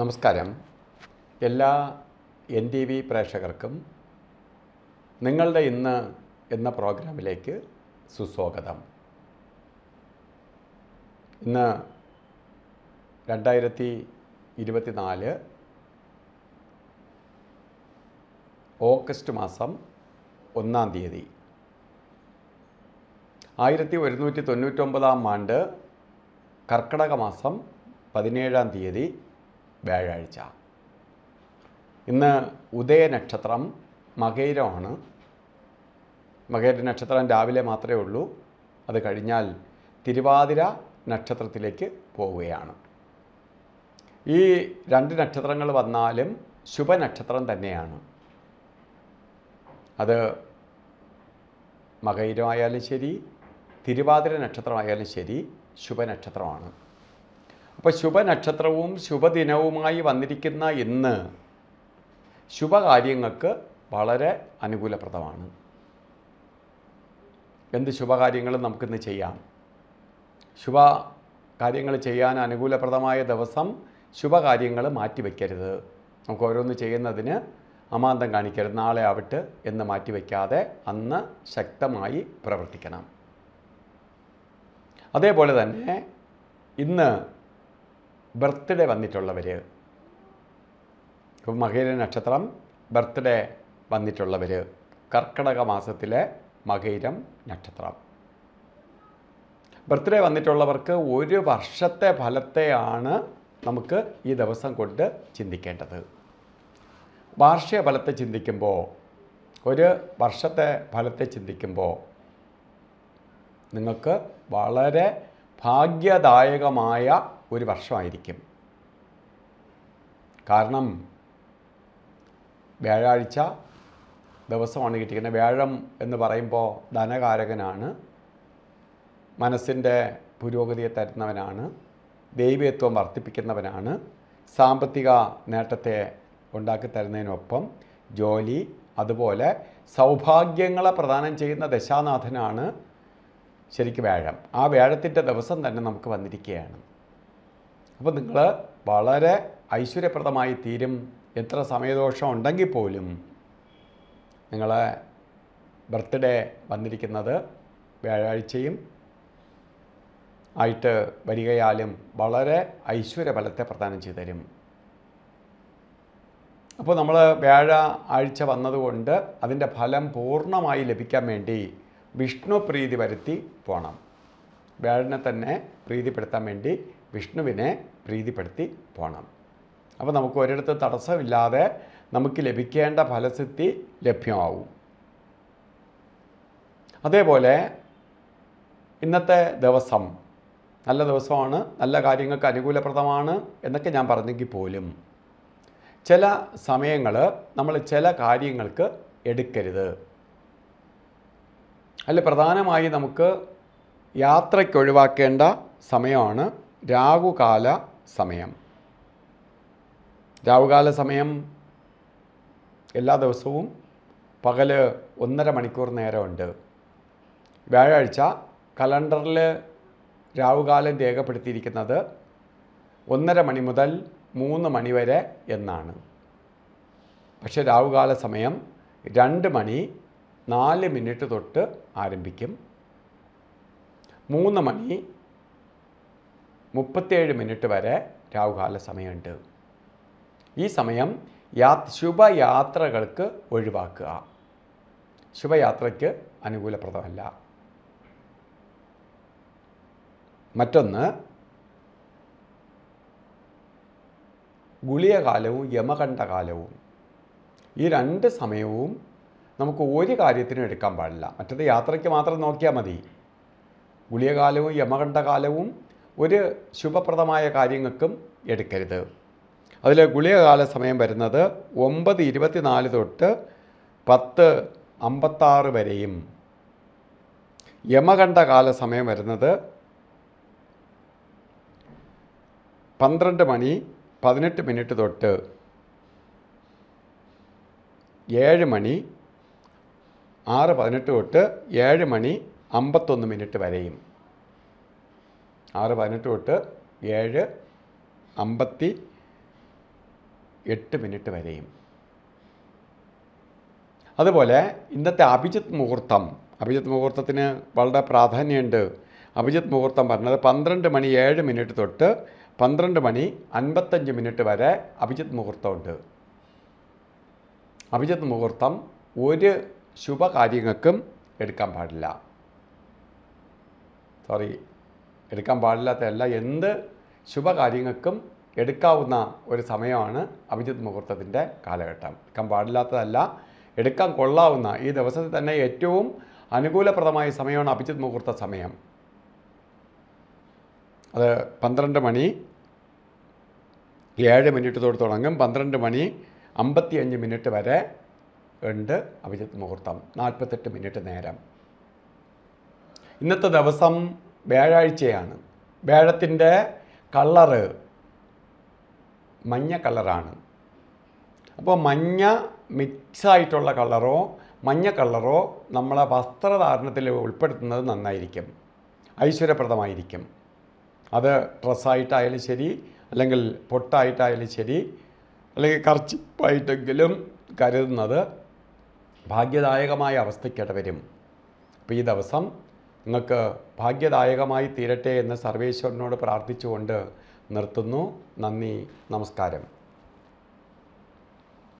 നമസ്കാരം എല്ലാ N T V പ്രേക്ഷകർക്കും നിങ്ങളുടെ ഇന്ന് എന്ന പ്രോഗ്രാമിലേക്ക് സുസ്വാഗതം ഇന്ന് രണ്ടായിരത്തി ഇരുപത്തിനാല് ഓഗസ്റ്റ് മാസം ഒന്നാം തീയതി ആയിരത്തി ഒരുന്നൂറ്റി തൊണ്ണൂറ്റൊമ്പതാം ആണ്ട് കർക്കിടക മാസം പതിനേഴാം തീയതി വ്യാഴാഴ്ച ഇന്ന് ഉദയനക്ഷത്രം മകേരമാണ് മകേര നക്ഷത്രം രാവിലെ മാത്രമേ ഉള്ളൂ അത് കഴിഞ്ഞാൽ തിരുവാതിര നക്ഷത്രത്തിലേക്ക് പോവുകയാണ് ഈ രണ്ട് നക്ഷത്രങ്ങൾ വന്നാലും ശുഭനക്ഷത്രം തന്നെയാണ് അത് മകൈരമായാലും ശരി തിരുവാതിര നക്ഷത്രമായാലും ശരി ശുഭനക്ഷത്രമാണ് അപ്പോൾ ശുഭനക്ഷത്രവും ശുഭദിനവുമായി വന്നിരിക്കുന്ന ഇന്ന് ശുഭകാര്യങ്ങൾക്ക് വളരെ അനുകൂലപ്രദമാണ് എന്ത് ശുഭകാര്യങ്ങളും നമുക്കിന്ന് ചെയ്യാം ശുഭ കാര്യങ്ങൾ ചെയ്യാൻ അനുകൂലപ്രദമായ ദിവസം ശുഭകാര്യങ്ങൾ മാറ്റിവെക്കരുത് നമുക്ക് ഓരോന്ന് ചെയ്യുന്നതിന് അമാന്തം കാണിക്കരുത് നാളെ ആവട്ടെ എന്ന് മാറ്റിവെക്കാതെ അന്ന് ശക്തമായി പ്രവർത്തിക്കണം അതേപോലെ തന്നെ ഇന്ന് ബർത്ത്ഡേ വന്നിട്ടുള്ളവർ ഇപ്പോൾ മകയിലെ നക്ഷത്രം ബർത്ത്ഡേ വന്നിട്ടുള്ളവർ കർക്കടക മാസത്തിലെ മകയിരം നക്ഷത്രം ബർത്ത്ഡേ വന്നിട്ടുള്ളവർക്ക് ഒരു വർഷത്തെ ഫലത്തെയാണ് നമുക്ക് ഈ ദിവസം കൊണ്ട് ചിന്തിക്കേണ്ടത് വാർഷിക ഫലത്തെ ചിന്തിക്കുമ്പോൾ ഒരു വർഷത്തെ ഫലത്തെ ചിന്തിക്കുമ്പോൾ നിങ്ങൾക്ക് വളരെ ഭാഗ്യദായകമായ ഒരു വർഷമായിരിക്കും കാരണം വ്യാഴാഴ്ച ദിവസമാണ് കിട്ടിയിരിക്കുന്നത് വ്യാഴം എന്ന് പറയുമ്പോൾ ധനകാരകനാണ് മനസ്സിൻ്റെ പുരോഗതിയെ തരുന്നവനാണ് ദൈവീയത്വം വർദ്ധിപ്പിക്കുന്നവനാണ് സാമ്പത്തിക നേട്ടത്തെ ഉണ്ടാക്കി തരുന്നതിനൊപ്പം ജോലി അതുപോലെ സൗഭാഗ്യങ്ങളെ പ്രദാനം ചെയ്യുന്ന ദശാനാഥനാണ് ശരിക്കും വ്യാഴം ആ വ്യാഴത്തിൻ്റെ ദിവസം തന്നെ നമുക്ക് വന്നിരിക്കുകയാണ് അപ്പോൾ നിങ്ങൾ വളരെ ഐശ്വര്യപ്രദമായി തീരും എത്ര സമയദോഷം ഉണ്ടെങ്കിൽ പോലും നിങ്ങളെ ബർത്ത്ഡേ വന്നിരിക്കുന്നത് വ്യാഴാഴ്ചയും ആയിട്ട് വരികയാലും വളരെ ഐശ്വര്യബലത്തെ പ്രദാനം ചെയ്തു തരും അപ്പോൾ നമ്മൾ വ്യാഴ ആഴ്ച വന്നതുകൊണ്ട് അതിൻ്റെ ഫലം പൂർണ്ണമായി ലഭിക്കാൻ വേണ്ടി വിഷ്ണു പ്രീതി വരുത്തി പോകണം വ്യാഴനെ തന്നെ പ്രീതിപ്പെടുത്താൻ വേണ്ടി വിഷ്ണുവിനെ പ്രീതിപ്പെടുത്തി പോകണം അപ്പോൾ നമുക്ക് ഒരിടത്ത് തടസ്സമില്ലാതെ നമുക്ക് ലഭിക്കേണ്ട ഫലസിദ്ധി ലഭ്യമാവും അതേപോലെ ഇന്നത്തെ ദിവസം നല്ല ദിവസമാണ് നല്ല കാര്യങ്ങൾക്ക് അനുകൂലപ്രദമാണ് എന്നൊക്കെ ഞാൻ പറഞ്ഞെങ്കിൽ പോലും ചില സമയങ്ങൾ നമ്മൾ ചില കാര്യങ്ങൾക്ക് എടുക്കരുത് അല്ല പ്രധാനമായി നമുക്ക് യാത്രയ്ക്ക് ഒഴിവാക്കേണ്ട സമയമാണ് രാഹുകാല സമയം രാഹുകാല സമയം എല്ലാ ദിവസവും പകൽ ഒന്നര മണിക്കൂർ നേരമുണ്ട് വ്യാഴാഴ്ച കലണ്ടറിൽ രാഹുകാലം രേഖപ്പെടുത്തിയിരിക്കുന്നത് ഒന്നര മണി മുതൽ മൂന്ന് മണി വരെ എന്നാണ് പക്ഷേ രാഹുകാല സമയം രണ്ട് മണി നാല് മിനിറ്റ് തൊട്ട് ആരംഭിക്കും മൂന്ന് മണി മുപ്പത്തേഴ് മിനിറ്റ് വരെ രാഹുകാല സമയമുണ്ട് ഈ സമയം യാ ശുഭയാത്രകൾക്ക് ഒഴിവാക്കുക ശുഭയാത്രയ്ക്ക് അനുകൂലപ്രദമല്ല മറ്റൊന്ന് ഗുളിയകാലവും യമകണ്ഠകാലവും ഈ രണ്ട് സമയവും നമുക്ക് ഒരു കാര്യത്തിനും എടുക്കാൻ പാടില്ല മറ്റത് യാത്രയ്ക്ക് മാത്രം നോക്കിയാൽ മതി ഗുളിയകാലവും യമകണ്ഠകാലവും ഒരു ശുഭപ്രദമായ കാര്യങ്ങൾക്കും എടുക്കരുത് അതിൽ ഗുളികകാല സമയം വരുന്നത് ഒമ്പത് ഇരുപത്തിനാല് തൊട്ട് പത്ത് അമ്പത്താറ് വരെയും യമകണ്ഠ കാല സമയം വരുന്നത് പന്ത്രണ്ട് മണി പതിനെട്ട് മിനിറ്റ് തൊട്ട് ഏഴ് മണി ആറ് പതിനെട്ട് തൊട്ട് ഏഴ് മണി അമ്പത്തൊന്ന് മിനിറ്റ് വരെയും ആറ് പതിനെട്ട് തൊട്ട് ഏഴ് അമ്പത്തി എട്ട് മിനിറ്റ് വരെയും അതുപോലെ ഇന്നത്തെ അഭിജിത് മുഹൂർത്തം അഭിജിത് മുഹൂർത്തത്തിന് വളരെ പ്രാധാന്യമുണ്ട് അഭിജിത് മുഹൂർത്തം പറഞ്ഞത് പന്ത്രണ്ട് മണി ഏഴ് മിനിറ്റ് തൊട്ട് പന്ത്രണ്ട് മണി അൻപത്തഞ്ച് മിനിറ്റ് വരെ അഭിജിത് മുഹൂർത്തമുണ്ട് അഭിജിത് മുഹൂർത്തം ഒരു ശുഭകാര്യങ്ങൾക്കും എടുക്കാൻ പാടില്ല സോറി എടുക്കാൻ പാടില്ലാത്ത എല്ലാ എന്ത് ശുഭകാര്യങ്ങൾക്കും എടുക്കാവുന്ന ഒരു സമയമാണ് അഭിജിത് മുഹൂർത്തത്തിൻ്റെ കാലഘട്ടം എടുക്കാൻ പാടില്ലാത്തതല്ല എടുക്കാൻ കൊള്ളാവുന്ന ഈ ദിവസത്തിൽ തന്നെ ഏറ്റവും അനുകൂലപ്രദമായ സമയമാണ് അഭിജിത് മുഹൂർത്ത സമയം അത് പന്ത്രണ്ട് മണി ഏഴ് മിനിറ്റ് തൊട്ട് തുടങ്ങും പന്ത്രണ്ട് മണി അമ്പത്തിയഞ്ച് മിനിറ്റ് വരെ ഉണ്ട് അഭിജിത് മുഹൂർത്തം നാൽപ്പത്തെട്ട് മിനിറ്റ് നേരം ഇന്നത്തെ ദിവസം വ്യാഴാഴ്ചയാണ് വ്യാഴത്തിൻ്റെ കളറ് മഞ്ഞ കളറാണ് അപ്പോൾ മഞ്ഞ മിക്സായിട്ടുള്ള കളറോ മഞ്ഞ കളറോ നമ്മളെ വസ്ത്രധാരണത്തിൽ ഉൾപ്പെടുത്തുന്നത് നന്നായിരിക്കും ഐശ്വര്യപ്രദമായിരിക്കും അത് ഡ്രസ്സായിട്ടായാലും ശരി അല്ലെങ്കിൽ പൊട്ടായിട്ടായാലും ശരി അല്ലെങ്കിൽ കർച്ചിപ്പായിട്ടെങ്കിലും കരുതുന്നത് ഭാഗ്യദായകമായ അവസ്ഥയ്ക്കിട വരും അപ്പോൾ ഈ ദിവസം നിങ്ങൾക്ക് ഭാഗ്യദായകമായി തീരട്ടെ എന്ന് സർവേശ്വരനോട് പ്രാർത്ഥിച്ചുകൊണ്ട് നിർത്തുന്നു നന്ദി നമസ്കാരം